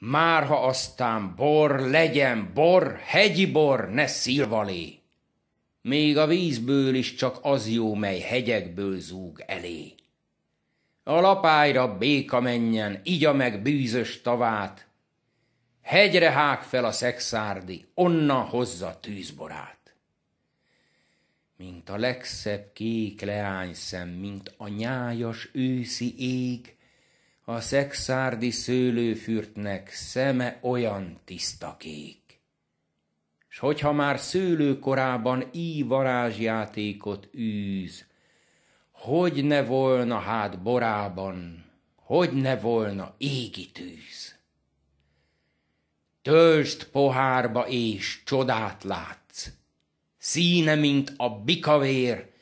Márha aztán bor, legyen bor, hegyi bor, ne szilvalé. Még a vízből is csak az jó, mely hegyekből zúg elé. A lapájra béka menjen, igya meg bűzös tavát, Hegyre hág fel a szexárdi, onna hozza tűzborát. Mint a legszebb kék szem, mint a nyájas őszi ég, a szexárdi szőlőfürtnek szeme olyan tiszta kék. S hogyha már szőlőkorában íj varázsjátékot űz, hogy ne volna hát borában, hogy ne volna égi tűz. Töltsd pohárba és csodát látsz, színe, mint a bikavér,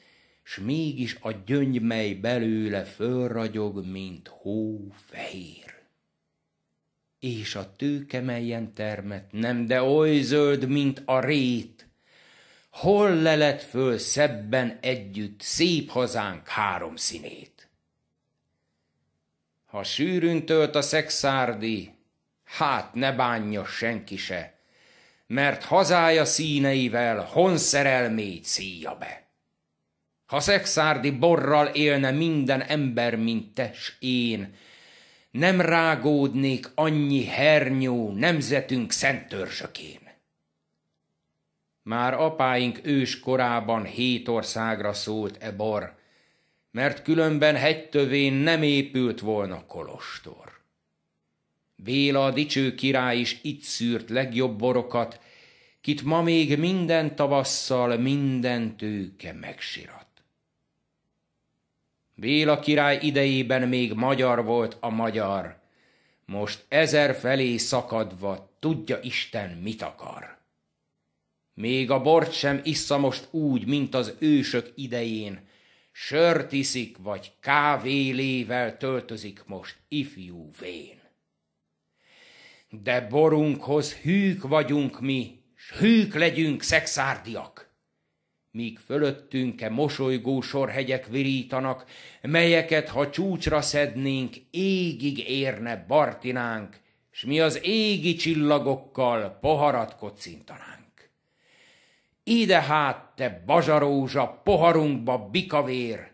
s mégis a gyöngy, mely belőle fölragyog, mint hó fehér. És a tőke, melyen termet nem, de oly zöld, mint a rét. Hol lelet föl szebben együtt szép hazánk három színét? Ha sűrűn tölt a szexárdi, hát ne bánja senki se, mert hazája színeivel honszerelmét szíja be. Ha szexárdi borral élne minden ember, mint te s én, nem rágódnék annyi hernyó nemzetünk szent törzsökén. Már apáink ős korában hét országra szólt e bor, mert különben hegytövén nem épült volna kolostor. Béla a dicső király is itt szűrt legjobb borokat, kit ma még minden tavasszal minden tőke megsirat. Béla király idejében még magyar volt a magyar. Most ezer felé szakadva tudja Isten mit akar. Még a bort sem issza most úgy, mint az ősök idején. Sört iszik, vagy kávélével töltözik most ifjú vén. De borunkhoz hűk vagyunk mi, s hűk legyünk szexárdiak míg fölöttünk-e mosolygó sorhegyek virítanak, melyeket, ha csúcsra szednénk, égig érne bartinánk, s mi az égi csillagokkal poharat kocintanánk. Ide hát, te bazsarózsa, poharunkba bikavér,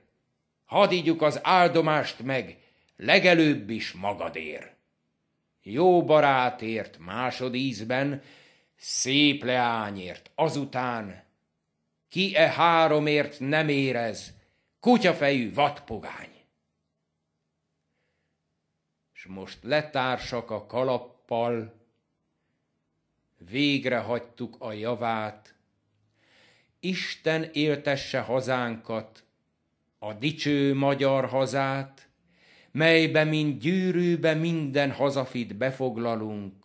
hadd ígyuk az áldomást meg, legelőbb is magadér. Jó barátért másodízben, szép leányért azután, ki e háromért nem érez, kutyafejű vadpogány. S most letársak a kalappal, végre hagytuk a javát, Isten éltesse hazánkat, a dicső magyar hazát, melybe, mint gyűrűbe minden hazafit befoglalunk.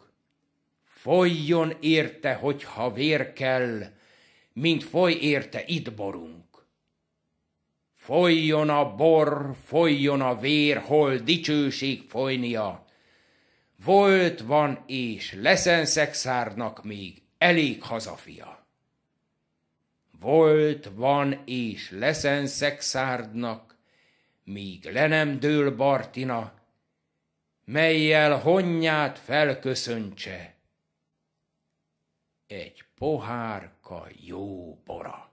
Folyjon érte, hogyha vér kell, mint foly érte itt borunk. Folyjon a bor, folyjon a vér, hol dicsőség folynia. Volt, van és leszen szexárnak még elég hazafia. Volt, van és leszen szexárdnak, míg le nem dől Bartina, melyel honnyát felköszöntse. Egy pohár a jó bora.